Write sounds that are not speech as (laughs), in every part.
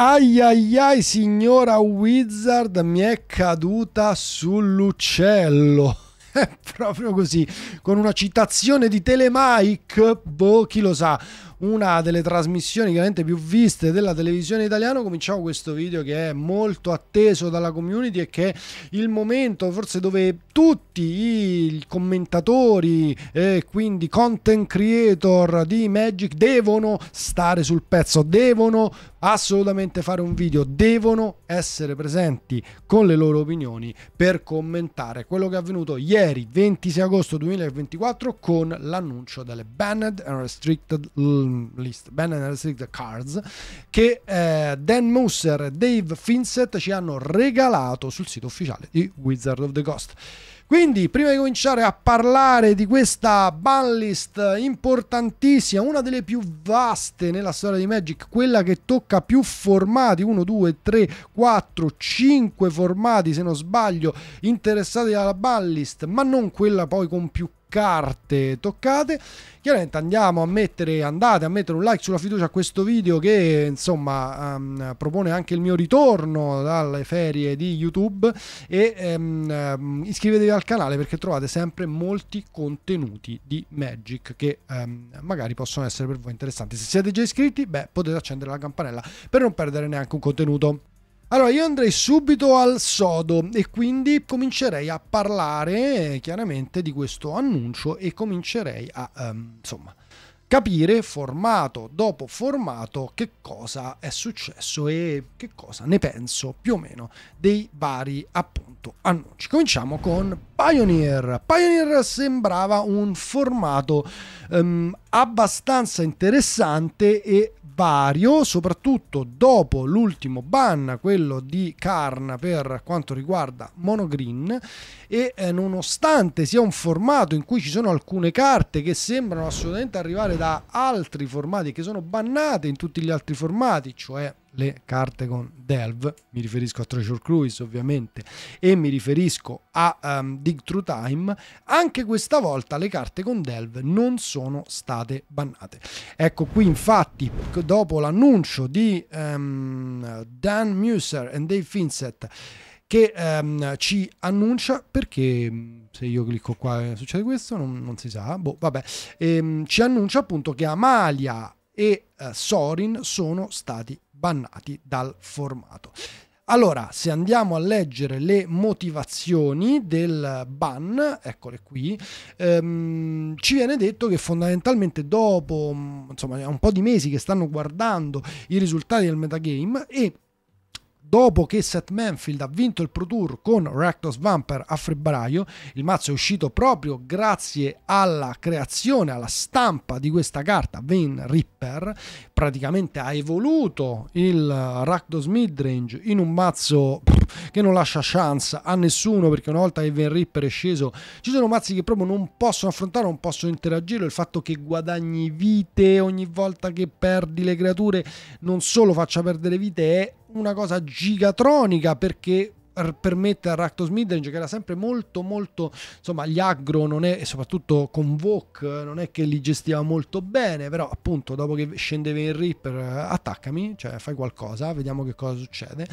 Ai ai ai signora Wizard mi è caduta sull'uccello. (laughs) È proprio così, con una citazione di Telemike, boh chi lo sa una delle trasmissioni chiaramente più viste della televisione italiana, cominciamo questo video che è molto atteso dalla community e che è il momento forse dove tutti i commentatori e quindi content creator di Magic devono stare sul pezzo, devono assolutamente fare un video, devono essere presenti con le loro opinioni per commentare quello che è avvenuto ieri 26 agosto 2024 con l'annuncio delle Banned and Restricted List, Ben Analysis The Cards, che eh, Dan Musser e Dave Finset ci hanno regalato sul sito ufficiale di Wizard of the Coast. Quindi, prima di cominciare a parlare di questa banlist importantissima, una delle più vaste nella storia di Magic, quella che tocca più formati, 1, 2, 3, 4, 5 formati se non sbaglio, interessati alla banlist, ma non quella poi con più carte toccate. Chiaramente andiamo a mettere, andate a mettere un like sulla fiducia a questo video che insomma um, propone anche il mio ritorno dalle ferie di YouTube e um, iscrivetevi al canale perché trovate sempre molti contenuti di Magic che um, magari possono essere per voi interessanti. Se siete già iscritti, beh, potete accendere la campanella per non perdere neanche un contenuto. Allora, io andrei subito al sodo e quindi comincerei a parlare eh, chiaramente di questo annuncio e comincerei a, ehm, insomma, capire formato dopo formato che cosa è successo e che cosa ne penso più o meno dei vari appunto annunci. Cominciamo con Pioneer. Pioneer sembrava un formato um, abbastanza interessante e vario, soprattutto dopo l'ultimo ban, quello di Karn per quanto riguarda Monogreen e eh, nonostante sia un formato in cui ci sono alcune carte che sembrano assolutamente arrivare da altri formati che sono bannate in tutti gli altri formati, cioè le carte con Delve, mi riferisco a Treasure Cruise ovviamente e mi riferisco a um, Dig True Time, anche questa volta le carte con Delve non sono state bannate. Ecco qui infatti dopo l'annuncio di um, Dan Muser e Dave Finset che um, ci annuncia perché se io clicco qua eh, succede questo non, non si sa boh vabbè ehm, ci annuncia appunto che Amalia e uh, Sorin sono stati bannati dal formato. Allora, se andiamo a leggere le motivazioni del ban, eccole qui, ehm, ci viene detto che fondamentalmente dopo mm, insomma, un po' di mesi che stanno guardando i risultati del metagame e dopo che Seth Manfield ha vinto il Pro Tour con Reckless Vamper a febbraio, il mazzo è uscito proprio grazie alla creazione, alla stampa di questa carta, Vane Ripper, praticamente ha evoluto il eh, Rakdos Midrange in un mazzo che non lascia chance a nessuno perché una volta che Vane Ripper è sceso ci sono mazzi che proprio non possono affrontare, non possono interagire, il fatto che guadagni vite ogni volta che perdi le creature non solo faccia perdere vite è una cosa gigatronica perché permette a Ractos Midrange, che era sempre molto, molto, insomma, gli aggro non è, e soprattutto con Vok, eh, non è che li gestiva molto bene, però appunto dopo che scendeva in Reaper, eh, attaccami, cioè fai qualcosa, vediamo che cosa succede.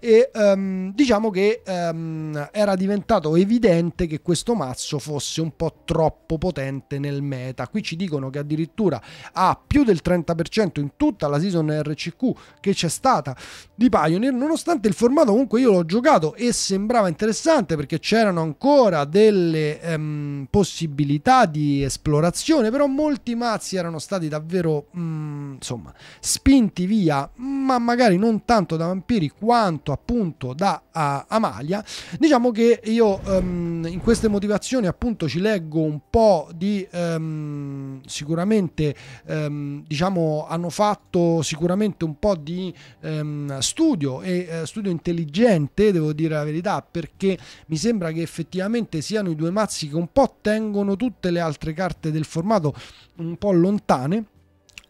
E um, diciamo che um, era diventato evidente che questo mazzo fosse un po' troppo potente nel meta. Qui ci dicono che addirittura ha più del 30% in tutta la season RCQ che c'è stata di Pioneer, nonostante il formato comunque io l'ho giocato e sembrava interessante perché c'erano ancora delle ehm, possibilità di esplorazione, però molti mazzi erano stati davvero mh, mm, insomma, spinti via, ma magari non tanto da vampiri quanto appunto da a, Amalia. Diciamo che io ehm, in queste motivazioni appunto ci leggo un po' di ehm, sicuramente ehm, diciamo hanno fatto sicuramente un po' di ehm, studio e eh, studio intelligente, devo dire dire la verità, perché mi sembra che effettivamente siano i due mazzi che un po' tengono tutte le altre carte del formato un po' lontane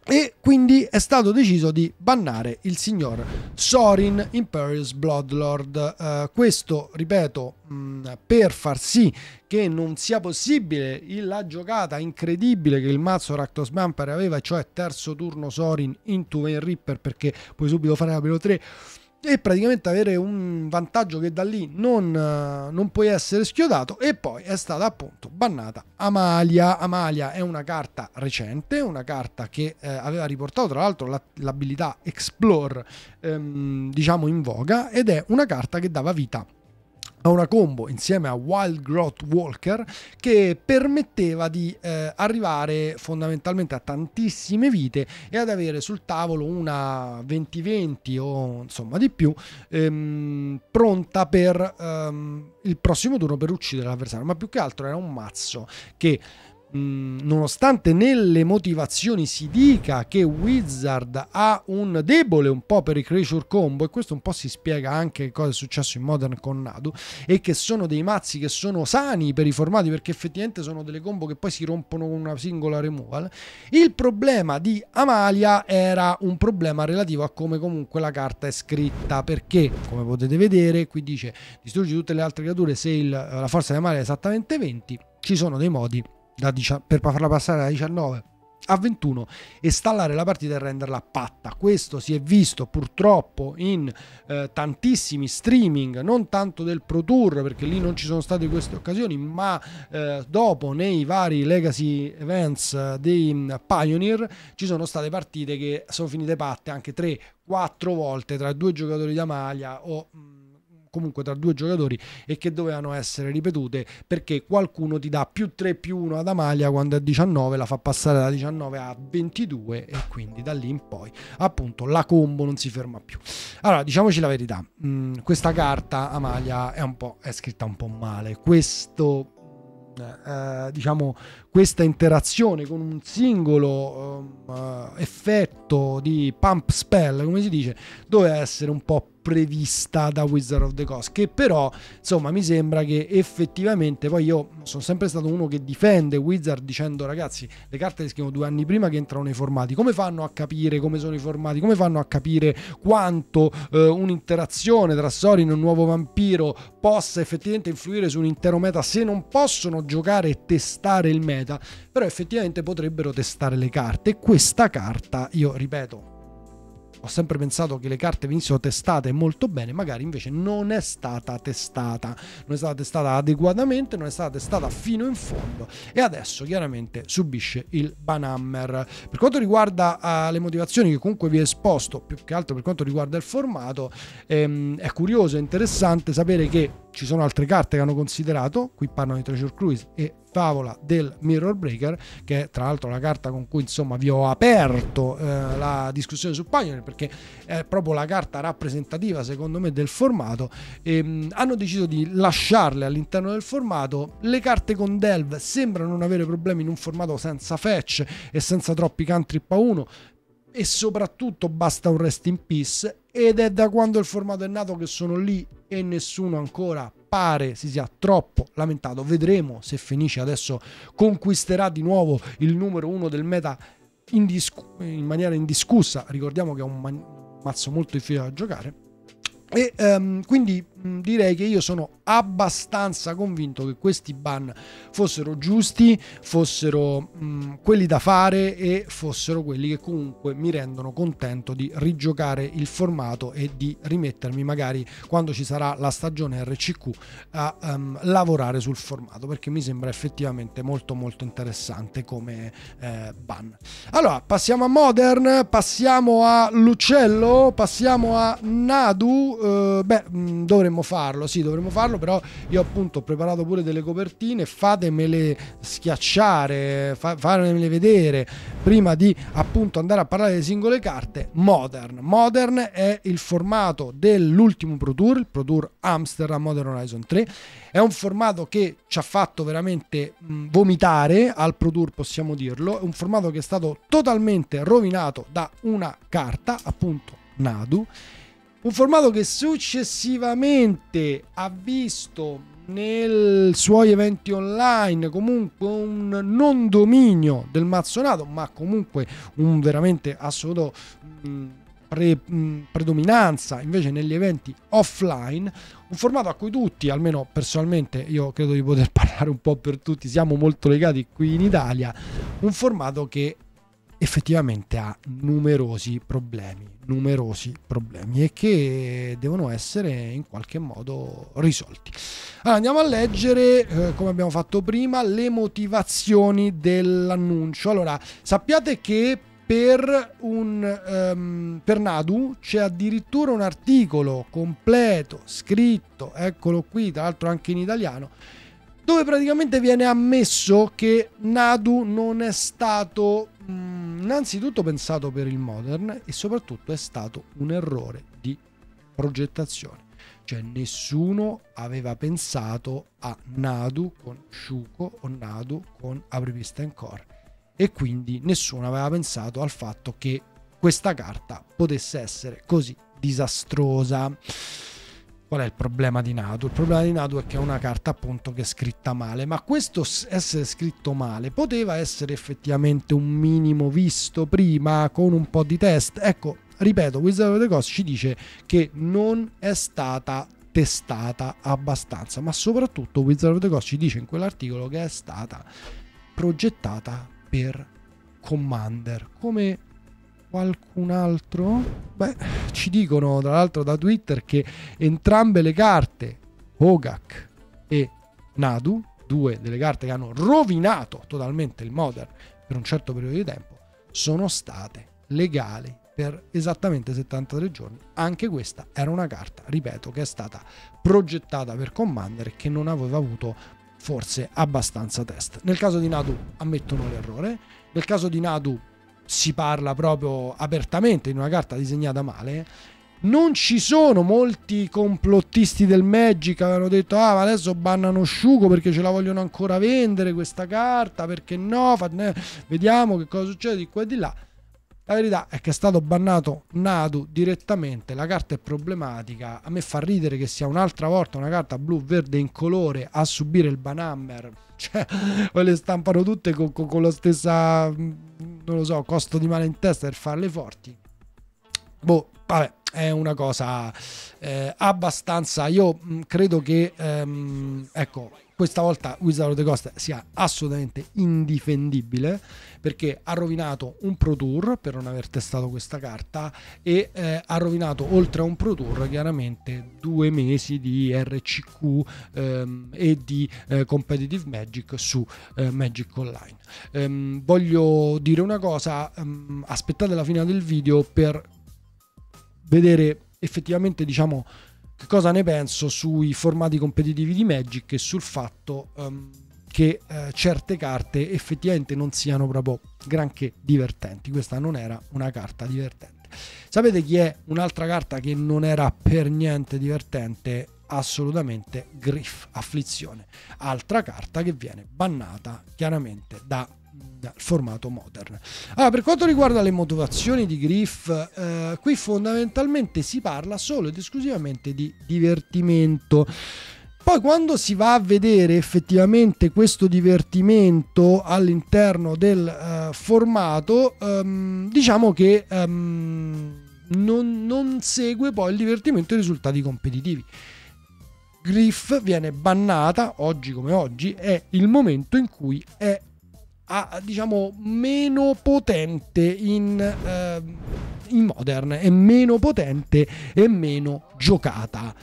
e quindi è stato deciso di bannare il signor Sorin Imperius Bloodlord. Uh, questo, ripeto, mh, mm, per far sì che non sia possibile la giocata incredibile che il mazzo Ractos Bumper aveva, cioè terzo turno Sorin into Vain Ripper, perché puoi subito fare la 3 e praticamente avere un vantaggio che da lì non, non puoi essere schiodato e poi è stata appunto bannata Amalia. Amalia è una carta recente, una carta che eh, aveva riportato tra l'altro la, l'abilità Explore ehm, diciamo in voga ed è una carta che dava vita a una combo insieme a Wild Growth Walker che permetteva di eh, arrivare fondamentalmente a tantissime vite e ad avere sul tavolo una 20-20 o insomma di più ehm, pronta per ehm, il prossimo turno per uccidere l'avversario ma più che altro era un mazzo che Mm, nonostante nelle motivazioni si dica che Wizard ha un debole un po' per i creature combo, e questo un po' si spiega anche cosa è successo in Modern con Nadu, e che sono dei mazzi che sono sani per i formati perché effettivamente sono delle combo che poi si rompono con una singola removal. Il problema di Amalia era un problema relativo a come comunque la carta è scritta, perché come potete vedere qui dice distruggi tutte le altre creature se il, la forza di Amalia è esattamente 20, ci sono dei modi per farla passare da 19 a 21 e stallare la partita e renderla patta. Questo si è visto purtroppo in eh, tantissimi streaming, non tanto del Pro Tour perché lì non ci sono state queste occasioni, ma eh, dopo nei vari legacy events dei mm, Pioneer ci sono state partite che sono finite patte anche 3-4 volte tra due giocatori da maglia o mm, comunque tra due giocatori e che dovevano essere ripetute perché qualcuno ti dà più 3 più 1 ad Amalia quando è 19, la fa passare da 19 a 22 e quindi da lì in poi appunto la combo non si ferma più. Allora diciamoci la verità, mh, mm, questa carta Amalia è, un po', è scritta un po' male, questo eh, eh diciamo questa interazione con un singolo um, effetto di pump spell, come si dice, doveva essere un po' prevista da Wizard of the Coast, che però insomma mi sembra che effettivamente poi io sono sempre stato uno che difende Wizard dicendo ragazzi le carte le scrivono due anni prima che entrano nei formati, come fanno a capire come sono i formati, come fanno a capire quanto eh, un'interazione tra Sorin e un nuovo vampiro possa effettivamente influire su un intero meta se non possono giocare e testare il meta moneta, però effettivamente potrebbero testare le carte e questa carta, io ripeto, ho sempre pensato che le carte venissero testate molto bene, magari invece non è stata testata, non è stata testata adeguatamente, non è stata testata fino in fondo e adesso chiaramente subisce il banhammer. Per quanto riguarda uh, le motivazioni che comunque vi ho esposto, più che altro per quanto riguarda il formato, ehm, è curioso e interessante sapere che ci sono altre carte che hanno considerato, qui parlano di Treasure Cruise e Favola del Mirror Breaker, che è tra l'altro la carta con cui insomma vi ho aperto eh, la discussione su Pioneer, perché è proprio la carta rappresentativa secondo me del formato, e, mh, mm, hanno deciso di lasciarle all'interno del formato, le carte con Delve sembrano non avere problemi in un formato senza fetch e senza troppi country a 1, e soprattutto basta un rest in peace ed è da quando il formato è nato che sono lì e nessuno ancora pare si sia troppo lamentato. Vedremo se Fenice adesso conquisterà di nuovo il numero uno del meta in, discu- in maniera indiscussa. Ricordiamo che è un man- mazzo molto difficile da giocare. E um, quindi Mm, direi che io sono abbastanza convinto che questi ban fossero giusti, fossero mh, mm, quelli da fare e fossero quelli che comunque mi rendono contento di rigiocare il formato e di rimettermi magari quando ci sarà la stagione RCQ a um, lavorare sul formato perché mi sembra effettivamente molto molto interessante come eh, ban. Allora, passiamo a Modern, passiamo a Lucello, passiamo a Nadu, eh, beh, mm, dovremmo dovremmo farlo, sì, dovremmo farlo, però io appunto ho preparato pure delle copertine, fatemele schiacciare, fa- fatemele vedere prima di appunto andare a parlare delle singole carte. Modern, Modern è il formato dell'ultimo Pro Tour, il Pro Tour Amsterdam Modern Horizon 3. È un formato che ci ha fatto veramente vomitare al Pro Tour, possiamo dirlo. È un formato che è stato totalmente rovinato da una carta, appunto Nadu un formato che successivamente ha visto nei suoi eventi online comunque un non dominio del mazzonato ma comunque un veramente assoluto mm, pre, mm, predominanza invece negli eventi offline un formato a cui tutti, almeno personalmente, io credo di poter (laughs) parlare un po' per tutti, siamo molto legati qui in Italia, un formato che effettivamente ha numerosi problemi numerosi problemi e che devono essere in qualche modo risolti. Allora, andiamo a leggere, eh, come abbiamo fatto prima, le motivazioni dell'annuncio. Allora, sappiate che per, un, um, per Nadu c'è addirittura un articolo completo, scritto, eccolo qui, tra l'altro anche in italiano, dove praticamente viene ammesso che Nadu non è stato... Um, innanzitutto pensato per il modern e soprattutto è stato un errore di progettazione. Cioè nessuno aveva pensato a Nadu con Shuko o Nadu con Apripista in Core e quindi nessuno aveva pensato al fatto che questa carta potesse essere così disastrosa. Qual è il problema di Nadu? Il problema di Nadu è che è una carta appunto che è scritta male, ma questo essere scritto male poteva essere effettivamente un minimo visto prima con un po' di test. Ecco, ripeto, Wizard of the Coast ci dice che non è stata testata abbastanza, ma soprattutto Wizard of the Coast ci dice in quell'articolo che è stata progettata per Commander, come qualcun altro? Beh, ci dicono tra l'altro da Twitter che entrambe le carte, Hogak e Nadu, due delle carte che hanno rovinato totalmente il Modern per un certo periodo di tempo, sono state legali per esattamente 73 giorni. Anche questa era una carta, ripeto, che è stata progettata per Commander e che non aveva avuto forse abbastanza test. Nel caso di Nadu ammettono l'errore, nel caso di Nadu si parla proprio apertamente in una carta disegnata male. Non ci sono molti complottisti del Magic che avevano detto: Ah, ma adesso bannano Sciuco perché ce la vogliono ancora vendere questa carta. Perché no? Eh, vediamo che cosa succede di qua e di là. La verità è che è stato bannato Nadu direttamente, la carta è problematica, a me fa ridere che sia un'altra volta una carta blu-verde in colore a subire il banhammer, (laughs) cioè (laughs) le stampano tutte con, con, con la stessa mm, non lo so, costo di male in testa per farle forti. Boh, vabbè, è una cosa eh, abbastanza. Io mh, credo che, ehm, ecco, questa volta Wizard of the Coast sia assolutamente indifendibile perché ha rovinato un Pro Tour per non aver testato questa carta e eh, ha rovinato oltre a un Pro Tour chiaramente due mesi di RCQ ehm, e di eh, Competitive Magic su eh, Magic Online. Ehm, voglio dire una cosa, ehm, aspettate la fine del video per vedere effettivamente diciamo cosa ne penso sui formati competitivi di Magic e sul fatto um, che eh, certe carte effettivamente non siano proprio granché divertenti. Questa non era una carta divertente. Sapete chi è un'altra carta che non era per niente divertente? Assolutamente Griff, Afflizione. Altra carta che viene bannata chiaramente da riguarda formato modern. Allora, ah, per quanto riguarda le motivazioni di Griff, eh, qui fondamentalmente si parla solo ed esclusivamente di divertimento. Poi quando si va a vedere effettivamente questo divertimento all'interno del eh, formato, ehm, diciamo che ehm, non, non segue poi il divertimento e i risultati competitivi. Griff viene bannata oggi come oggi, è il momento in cui è a, diciamo meno potente in, eh, in modern, è meno potente e meno giocata.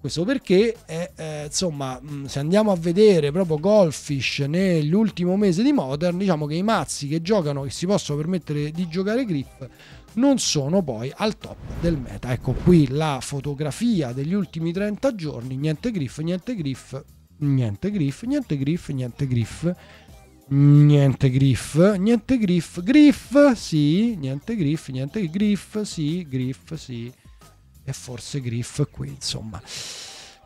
Questo perché, è, eh, insomma, mm, se andiamo a vedere proprio Goldfish nell'ultimo mese di Modern, diciamo che i mazzi che giocano, che si possono permettere di giocare Griff, non sono poi al top del meta. Ecco qui la fotografia degli ultimi 30 giorni, niente Griff, niente Griff, niente Griff, niente Griff, niente Griff, niente griff Niente griff, niente griff, griff, sì, niente griff, niente griff, sì, griff, sì. E forse griff qui, insomma.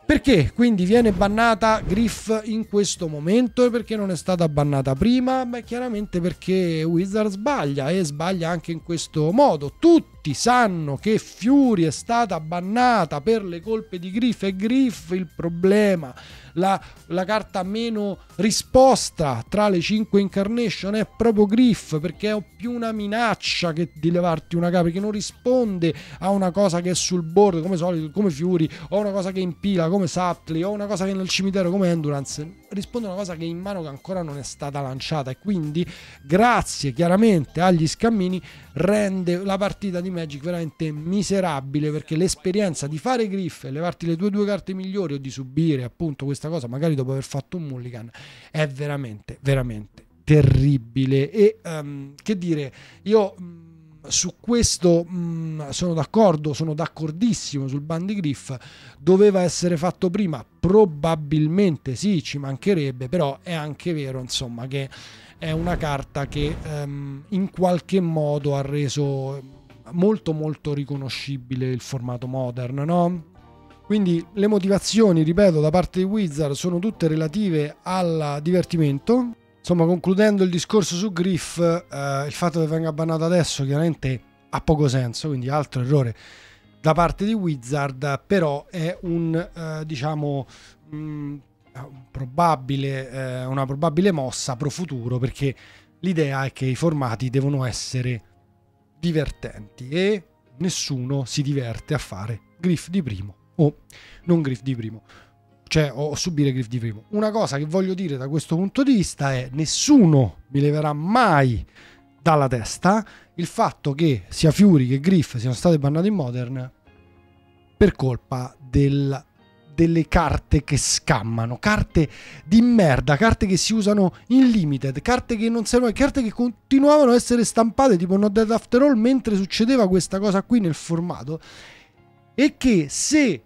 Perché quindi viene bannata Griff in questo momento e perché non è stata bannata prima? Beh, chiaramente perché Wizard sbaglia e sbaglia anche in questo modo. Tutti tutti sanno che Fiori è stata bannata per le colpe di Griff e Griff il problema, la, la carta meno risposta tra le 5 incarnation è proprio Griff perché è più una minaccia che di levarti una capa perché non risponde a una cosa che è sul bordo come solito, come Fiori o una cosa che impila come Sutley o una cosa che è nel cimitero come Endurance risponde a una cosa che in mano che ancora non è stata lanciata e quindi grazie chiaramente agli scammini rende la partita di Magic veramente miserabile perché l'esperienza di fare griff e levarti le tue due carte migliori o di subire appunto questa cosa magari dopo aver fatto un mulligan è veramente veramente terribile e um, che dire io su questo mh, mm, sono d'accordo, sono d'accordissimo sul Griff, doveva essere fatto prima, probabilmente sì, ci mancherebbe, però è anche vero insomma che è una carta che um, in qualche modo ha reso molto molto riconoscibile il formato modern, no? Quindi le motivazioni, ripeto, da parte di Wizard sono tutte relative al divertimento, Insomma, concludendo il discorso su Griff, eh, il fatto che venga bannato adesso chiaramente ha poco senso, quindi altro errore da parte di Wizard, però è un, eh, diciamo, mh, mm, probabile, eh, una probabile mossa pro futuro, perché l'idea è che i formati devono essere divertenti e nessuno si diverte a fare Griff di primo o non Griff di primo cioè, o subire Griff di primo. Una cosa che voglio dire da questo punto di vista è nessuno mi leverà mai dalla testa il fatto che sia Fury che Griff siano stati bannati in Modern per colpa del, delle carte che scammano, carte di merda, carte che si usano in limited, carte che non servono, carte che continuavano a essere stampate tipo No Dead After All mentre succedeva questa cosa qui nel formato e che se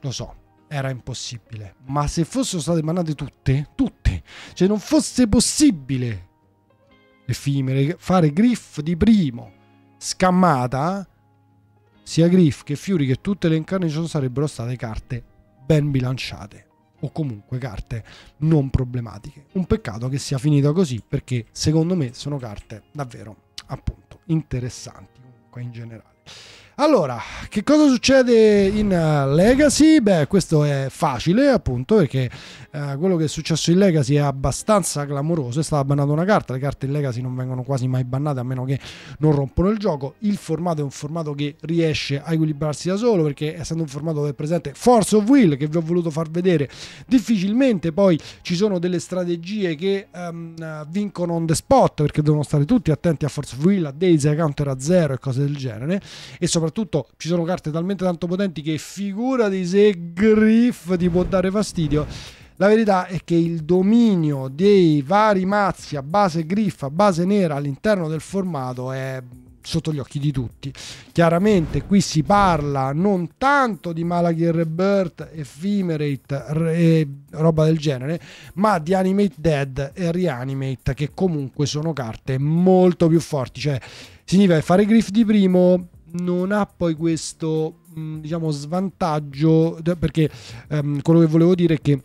lo so, era impossibile. Ma se fossero state emanate tutte, tutte, cioè non fosse possibile effimere, fare Griff di primo, scammata, sia Griff che fiori che tutte le incarnation sarebbero state carte ben bilanciate o comunque carte non problematiche. Un peccato che sia finita così perché secondo me sono carte davvero appunto interessanti comunque in generale. Allora, che cosa succede in eh, Legacy? Beh, questo è facile appunto perché eh, quello che è successo in Legacy è abbastanza clamoroso, è stata bannata una carta, le carte in Legacy non vengono quasi mai bannate a meno che non rompono il gioco, il formato è un formato che riesce a equilibrarsi da solo perché essendo un formato che è presente Force of Will che vi ho voluto far vedere, difficilmente poi ci sono delle strategie che um, vincono on the spot perché devono stare tutti attenti a Force of Will, a Daisy, a Counter a zero e cose del genere e soprattutto soprattutto ci sono carte talmente tanto potenti che figura di se Griff ti può dare fastidio. La verità è che il dominio dei vari mazzi a base Griff, a base nera all'interno del formato è sotto gli occhi di tutti. Chiaramente qui si parla non tanto di Malaghi Rebirth, Ephemerate e roba del genere, ma di Animate Dead e Reanimate che comunque sono carte molto più forti, cioè significa fare griff di primo non ha poi questo mm, diciamo svantaggio perché ehm, quello che volevo dire è che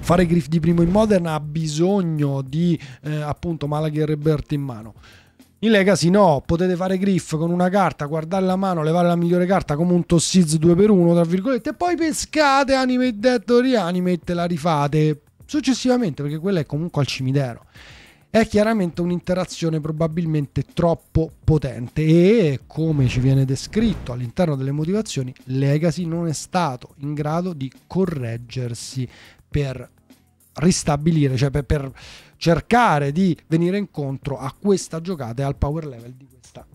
fare Griff di primo in Modern ha bisogno di eh, appunto Malagher e Bert in mano in Legacy no, potete fare griff con una carta, guardare la mano, levare la migliore carta come un Tossiz 2x1, tra virgolette, e poi pescate Animate Dead o Reanimate e la rifate successivamente, perché quella è comunque al cimitero è chiaramente un'interazione probabilmente troppo potente e come ci viene descritto all'interno delle motivazioni, Legacy non è stato in grado di correggersi per ristabilire, cioè per, per cercare di venire incontro a questa giocata e al power level di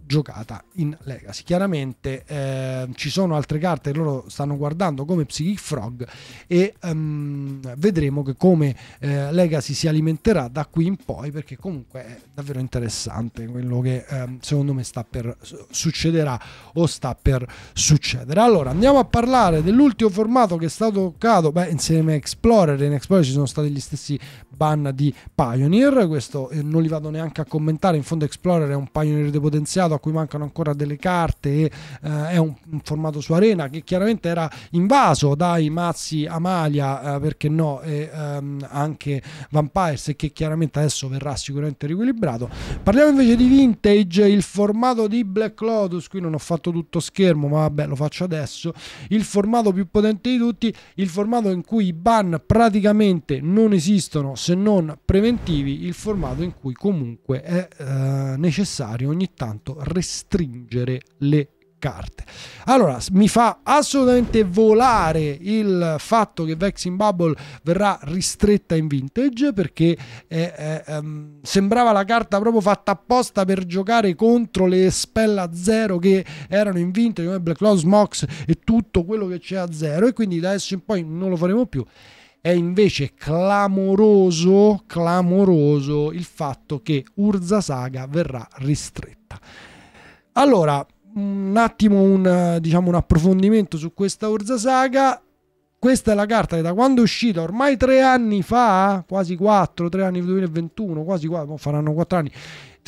giocata in Legacy. Chiaramente eh, ci sono altre carte che loro stanno guardando come Psychic Frog e um, vedremo che come eh, Legacy si alimenterà da qui in poi perché comunque è davvero interessante quello che eh, secondo me sta per succederà o sta per succedere. Allora andiamo a parlare dell'ultimo formato che è stato toccato, beh insieme a Explorer, in Explorer ci sono stati gli stessi ban di Pioneer, questo eh, non li vado neanche a commentare, in fondo Explorer è un Pioneer depotenziato a cui mancano ancora delle carte e eh, è un, un, formato su Arena che chiaramente era invaso dai mazzi Amalia, eh, perché no, e ehm, anche Vampires e che chiaramente adesso verrà sicuramente riequilibrato. Parliamo invece di Vintage, il formato di Black Lotus, qui non ho fatto tutto schermo, ma vabbè lo faccio adesso, il formato più potente di tutti, il formato in cui i ban praticamente non esistono se non preventivi, il formato in cui comunque è eh, necessario ogni tanto restringere le carte. Allora, mi fa assolutamente volare il fatto che Vexing Bubble verrà ristretta in vintage perché eh, eh, ehm, sembrava la carta proprio fatta apposta per giocare contro le spell a zero che erano in vintage come Black Laws, Mox e tutto quello che c'è a zero e quindi da adesso in poi non lo faremo più. È invece clamoroso, clamoroso il fatto che Urza Saga verrà ristretta. Allora, un attimo un, diciamo, un approfondimento su questa Urza Saga. Questa è la carta che da quando è uscita, ormai tre anni fa, quasi quattro, tre anni 2021, quasi qua, faranno quattro anni,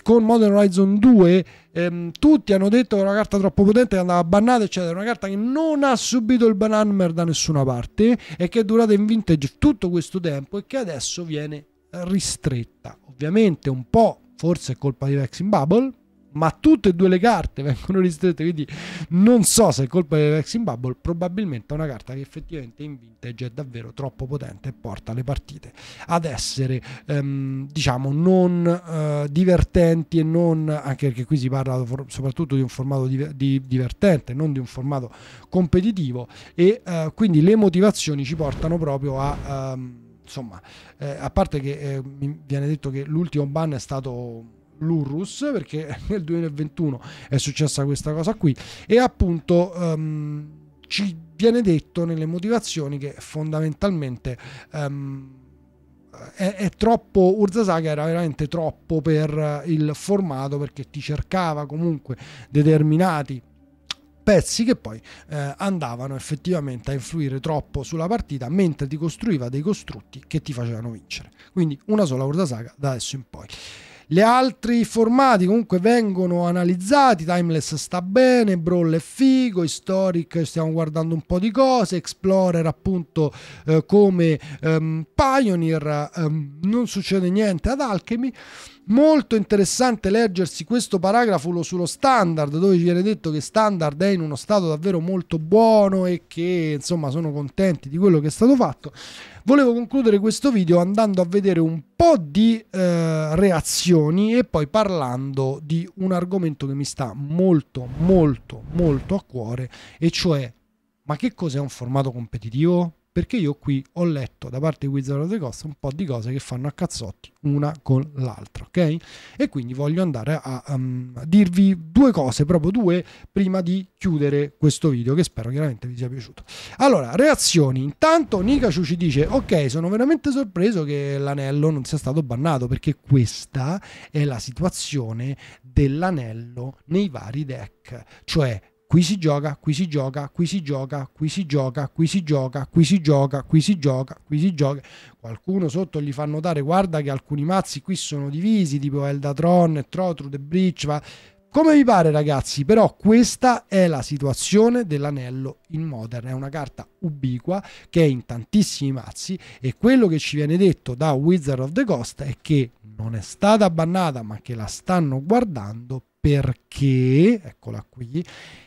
con Modern Horizon 2, ehm, tutti hanno detto che era una carta troppo potente, che andava bannata, eccetera. Una carta che non ha subito il ban da nessuna parte e che è durata in vintage tutto questo tempo e che adesso viene ristretta. Ovviamente un po' forse è colpa di Vexing Bubble, ma tutte e due le carte (laughs) vengono ristrette, quindi non so se è colpa di Vexing Bubble, probabilmente è una carta che effettivamente in vintage è davvero troppo potente e porta le partite ad essere ehm, diciamo non eh, divertenti e non, anche perché qui si parla soprattutto di un formato di, di divertente, non di un formato competitivo e eh, quindi le motivazioni ci portano proprio a... Ehm, insomma, eh, a parte che eh, mi viene detto che l'ultimo ban è stato l'Urrus, perché (laughs) nel 2021 è successa questa cosa qui, e appunto um, ci viene detto nelle motivazioni che fondamentalmente... Um, è, è, troppo Saga era veramente troppo per eh, il formato perché ti cercava comunque determinati pezzi che poi eh, andavano effettivamente a influire troppo sulla partita mentre ti costruiva dei costrutti che ti facevano vincere quindi una sola Urza Saga da adesso in poi gli altri formati comunque vengono analizzati, Timeless sta bene, Brawl è figo, Historic stiamo guardando un po' di cose, Explorer appunto eh, come ehm, Pioneer, ehm, non succede niente ad Alchemy. Molto interessante leggersi questo paragrafo sullo standard, dove ci viene detto che standard è in uno stato davvero molto buono e che insomma sono contenti di quello che è stato fatto. Volevo concludere questo video andando a vedere un po' di eh, reazioni e poi parlando di un argomento che mi sta molto molto molto a cuore e cioè ma che cos'è un formato competitivo? perché io qui ho letto da parte di Wizard of the Coast un po' di cose che fanno a cazzotti una con l'altra, ok? E quindi voglio andare a, um, dirvi due cose, proprio due, prima di chiudere questo video che spero chiaramente vi sia piaciuto. Allora, reazioni. Intanto Nikachu ci dice, ok, sono veramente sorpreso che l'anello non sia stato bannato perché questa è la situazione dell'anello nei vari deck, cioè Qui si gioca, qui si gioca, qui si gioca, qui si gioca, qui si gioca, qui si gioca, qui si gioca, qui si gioca. Qualcuno sotto gli fa notare, guarda che alcuni mazzi qui sono divisi, tipo Eldatron, Trotru, The Breach, ma Come vi pare ragazzi, però questa è la situazione dell'anello in Modern, è una carta ubiqua che è in tantissimi mazzi e quello che ci viene detto da Wizard of the Coast è che non è stata bannata ma che la stanno guardando perché, eccola qui,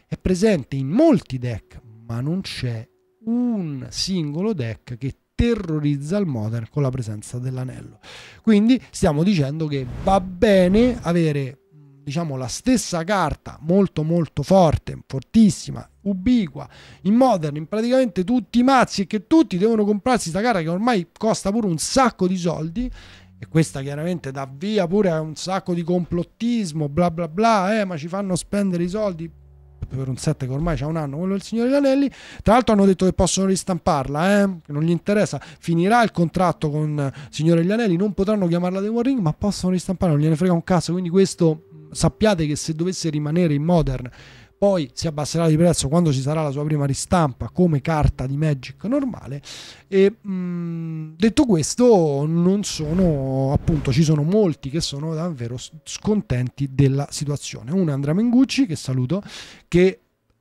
è presente in molti deck, ma non c'è un singolo deck che terrorizza il modern con la presenza dell'anello. Quindi stiamo dicendo che va bene avere diciamo la stessa carta molto molto forte, fortissima, ubiqua, in modern, in praticamente tutti i mazzi e che tutti devono comprarsi sta carta che ormai costa pure un sacco di soldi e questa chiaramente dà via pure a un sacco di complottismo, bla bla bla, eh, ma ci fanno spendere i soldi per un set che ormai c'è un anno, quello del signore Danelli. Tra l'altro hanno detto che possono ristamparla, eh? non gli interessa. Finirà il contratto con il eh, signore Lianelli, non potranno chiamarla The War Ring, ma possono ristamparla, non gliene frega un cazzo. Quindi questo sappiate che se dovesse rimanere in Modern poi si abbasserà di prezzo quando ci sarà la sua prima ristampa come carta di Magic normale e mh, mm, detto questo non sono appunto ci sono molti che sono davvero scontenti della situazione uno è Andrea Mengucci che saluto che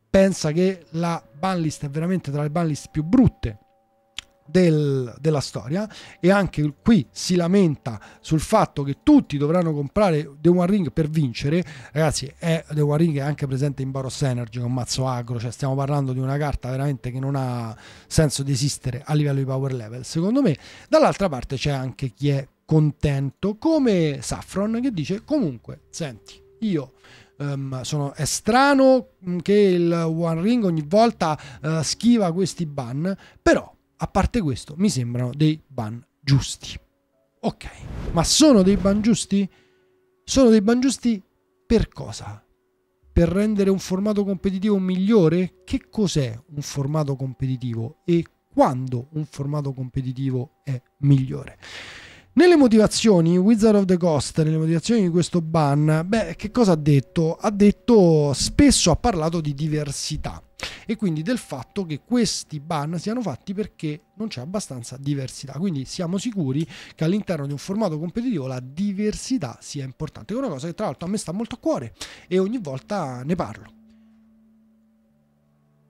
pensa che la banlist è veramente tra le banlist più brutte del, della storia e anche qui si lamenta sul fatto che tutti dovranno comprare The One Ring per vincere ragazzi è, The One Ring è anche presente in Baros Energy con Mazzo Agro cioè stiamo parlando di una carta veramente che non ha senso di esistere a livello di power level secondo me dall'altra parte c'è anche chi è contento come Saffron che dice comunque senti io Um, sono, è strano che il One Ring ogni volta uh, schiva questi ban, però a parte questo, mi sembrano dei ban giusti. Ok, ma sono dei ban giusti? Sono dei ban giusti per cosa? Per rendere un formato competitivo migliore? Che cos'è un formato competitivo e quando un formato competitivo è migliore? Nelle motivazioni, Wizard of the Coast, nelle motivazioni di questo ban, beh, che cosa ha detto? Ha detto, spesso ha parlato di diversità e quindi del fatto che questi ban siano fatti perché non c'è abbastanza diversità. Quindi siamo sicuri che all'interno di un formato competitivo la diversità sia importante, è una cosa che tra l'altro a me sta molto a cuore e ogni volta ne parlo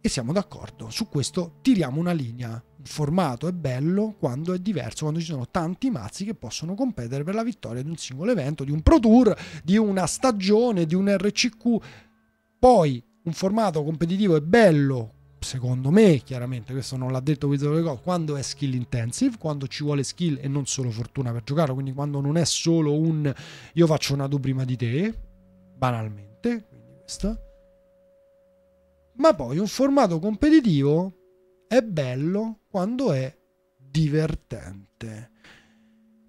e siamo d'accordo. Su questo tiriamo una linea. Il formato è bello quando è diverso, quando ci sono tanti mazzi che possono competere per la vittoria di un singolo evento, di un Pro Tour, di una stagione, di un RCQ. Poi un formato competitivo è bello, secondo me, chiaramente, questo non l'ha detto Wizard of the Coast, quando è skill intensive, quando ci vuole skill e non solo fortuna per giocare, quindi quando non è solo un io faccio una do prima di te, banalmente, quindi questo ma poi un formato competitivo è bello quando è divertente.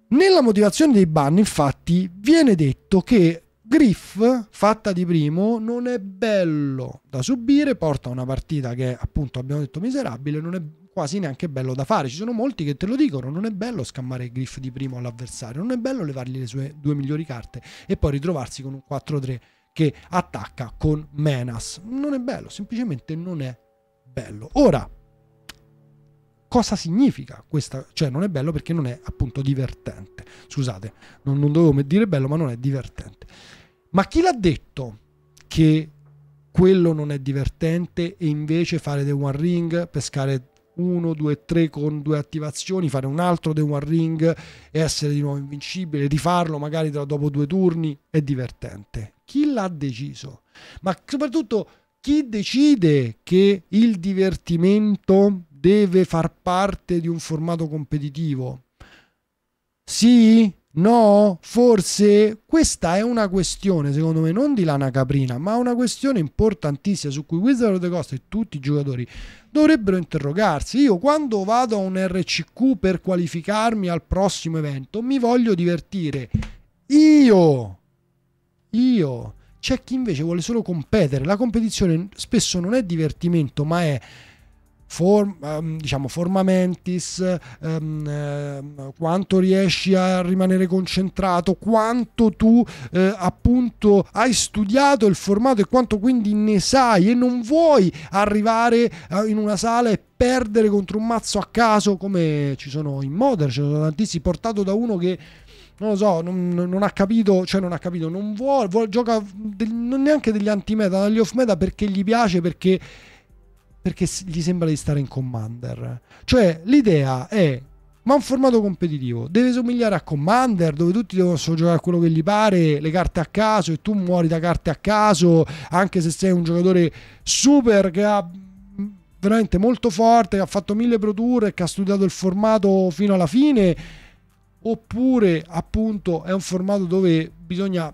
Nella motivazione dei ban, infatti, viene detto che Griff, fatta di primo, non è bello da subire, porta una partita che appunto abbiamo detto miserabile, non è quasi neanche bello da fare. Ci sono molti che te lo dicono, non è bello scammare Griff di primo all'avversario, non è bello levargli le sue due migliori carte e poi ritrovarsi con un 4-3 che attacca con Menas. Non è bello, semplicemente non è bello. Ora, cosa significa questa? Cioè non è bello perché non è appunto divertente. Scusate, non, non dovevo dire bello, ma non è divertente. Ma chi l'ha detto che quello non è divertente e invece fare The One Ring, pescare 1, 2, 3 con due attivazioni, fare un altro The One Ring e essere di nuovo invincibile, rifarlo magari dopo due turni, è divertente. Chi l'ha deciso? Ma soprattutto chi decide che il divertimento deve far parte di un formato competitivo? Sì, No, forse questa è una questione, secondo me, non di lana caprina, ma una questione importantissima su cui Wizard of the Coast e tutti i giocatori dovrebbero interrogarsi. Io quando vado a un RCQ per qualificarmi al prossimo evento, mi voglio divertire. Io, io. C'è chi invece vuole solo competere. La competizione spesso non è divertimento, ma è form, ehm, diciamo, forma mentis, ehm, ehm, quanto riesci a rimanere concentrato, quanto tu eh, appunto hai studiato il formato e quanto quindi ne sai e non vuoi arrivare eh, in una sala e perdere contro un mazzo a caso come ci sono in Modern, ci sono tantissimi, portato da uno che non lo so, non, non, ha capito, cioè non ha capito, non vuole, vuole gioca del, non neanche degli anti-meta, degli off-meta perché gli piace, perché perché gli sembra di stare in Commander. Cioè, l'idea è ma un formato competitivo deve somigliare a Commander dove tutti devono solo giocare quello che gli pare le carte a caso e tu muori da carte a caso anche se sei un giocatore super che ha mm, veramente molto forte che ha fatto mille pro tour e che ha studiato il formato fino alla fine oppure appunto è un formato dove bisogna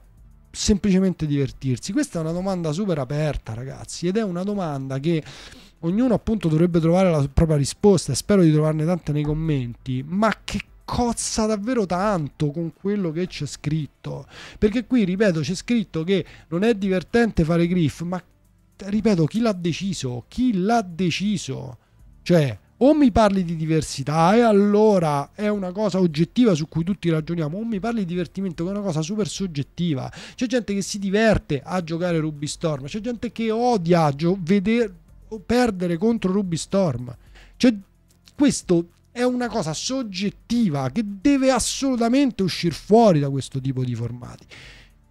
semplicemente divertirsi questa è una domanda super aperta ragazzi ed è una domanda che ognuno appunto dovrebbe trovare la propria risposta e spero di trovarne tante nei commenti, ma che cozza davvero tanto con quello che c'è scritto. Perché qui, ripeto, c'è scritto che non è divertente fare griff, ma ripeto, chi l'ha deciso? Chi l'ha deciso? Cioè, o mi parli di diversità e allora è una cosa oggettiva su cui tutti ragioniamo, o mi parli di divertimento che è una cosa super soggettiva. C'è gente che si diverte a giocare Ruby Storm, c'è gente che odia gio- vedere perdere contro Ruby Storm. Cioè, questo è una cosa soggettiva che deve assolutamente uscire fuori da questo tipo di formati.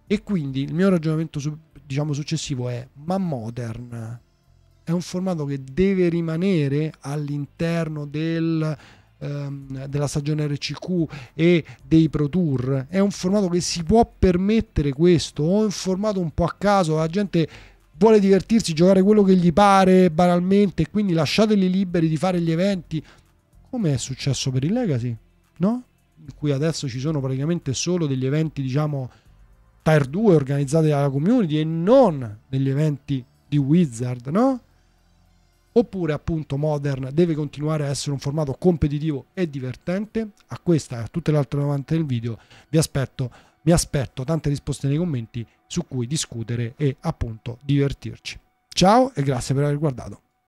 E quindi il mio ragionamento su, diciamo, successivo è, ma Modern è un formato che deve rimanere all'interno del, ehm, della stagione RCQ e dei Pro Tour? È un formato che si può permettere questo? O è un formato un po' a caso? La gente vuole divertirsi, giocare quello che gli pare banalmente, quindi lasciateli liberi di fare gli eventi, come è successo per il Legacy, no? In cui adesso ci sono praticamente solo degli eventi, diciamo, Tier 2 organizzati dalla community e non degli eventi di Wizard, no? Oppure appunto Modern deve continuare a essere un formato competitivo e divertente? A questa e a tutte le altre domande del video vi aspetto mi aspetto tante risposte nei commenti su cui discutere e appunto divertirci. Ciao e grazie per aver guardato.